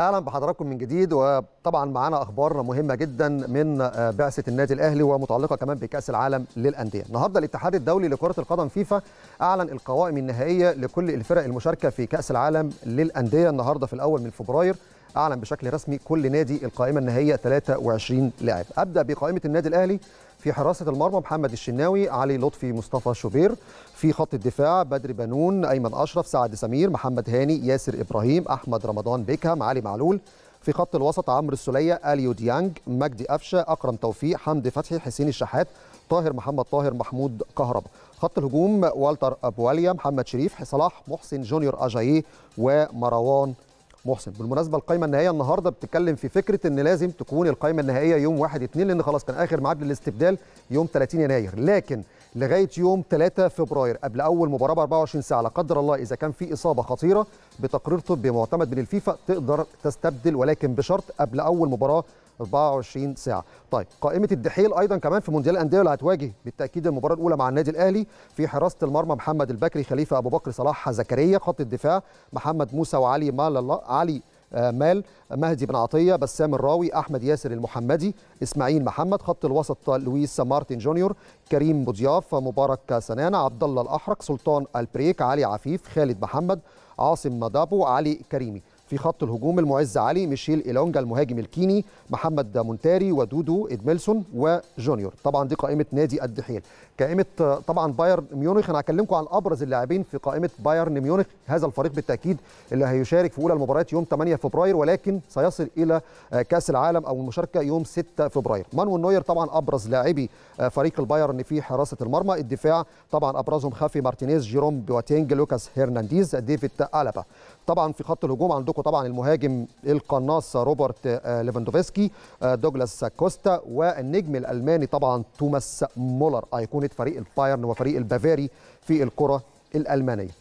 اهلا بحضراتكم من جديد وطبعا معانا اخبار مهمه جدا من آه، بعثه النادي الاهلي ومتعلقه كمان بكاس العالم للانديه النهارده الاتحاد الدولي لكره القدم فيفا اعلن القوائم النهائيه لكل الفرق المشاركه في كاس العالم للانديه النهارده في الاول من فبراير اعلن بشكل رسمي كل نادي القائمه النهائيه 23 لاعب ابدا بقائمه النادي الاهلي في حراسه المرمى محمد الشناوي علي لطفي مصطفى شوبير في خط الدفاع بدر بنون ايمن اشرف سعد سمير محمد هاني ياسر ابراهيم احمد رمضان بيكهام علي معلول في خط الوسط عمرو السوليه اليو ديانج مجدي قفشه اكرم توفيق حمدي فتحي حسين الشحات طاهر محمد طاهر محمود كهرب خط الهجوم والتر ابواليا محمد شريف صلاح محسن جونيور اجاييه ومروان محسن بالمناسبه القائمه النهائيه النهارده بتتكلم في فكره ان لازم تكون القائمه النهائيه يوم 1 2 لان خلاص كان اخر معاد للاستبدال يوم 30 يناير لكن لغايه يوم 3 فبراير قبل اول مباراه ب 24 ساعه لا قدر الله اذا كان في اصابه خطيره بتقرير طبي معتمد من الفيفا تقدر تستبدل ولكن بشرط قبل اول مباراه 24 ساعه طيب قائمه الدحيل ايضا كمان في مونديال الانديه اللي هتواجه بالتاكيد المباراه الاولى مع النادي الاهلي في حراسه المرمى محمد البكري خليفه ابو بكر صلاح زكريا خط الدفاع محمد موسى وعلي مال الله علي آه، مال مهدي بن عطيه بسام الراوي احمد ياسر المحمدي اسماعيل محمد خط الوسط لويس مارتن جونيور كريم بوضياف مبارك سنان عبد الله الاحرق سلطان البريك علي عفيف خالد محمد عاصم مدابو علي كريمي في خط الهجوم المعز علي ميشيل إيلونجا المهاجم الكيني محمد مونتاري ودودو إدميلسون وجونيور طبعا دي قائمة نادي الدحيل قائمة طبعا بايرن ميونخ أنا هكلمكم عن أبرز اللاعبين في قائمة بايرن ميونخ هذا الفريق بالتأكيد اللي هيشارك في أولى المباريات يوم 8 فبراير ولكن سيصل إلى آه، كأس العالم أو المشاركة يوم 6 فبراير مانويل نوير طبعا أبرز لاعبي آه، فريق البايرن في حراسة المرمى الدفاع طبعا أبرزهم خافي مارتينيز جيروم بواتينج لوكاس هرنانديز ديفيد ألابا طبعا في خط الهجوم عندكم يشاركوا طبعا المهاجم القناص روبرت آه، ليفاندوفسكي آه، دوجلاس كوستا والنجم الالماني طبعا توماس مولر ايقونه آه، فريق البايرن وفريق البافاري في الكره الالمانيه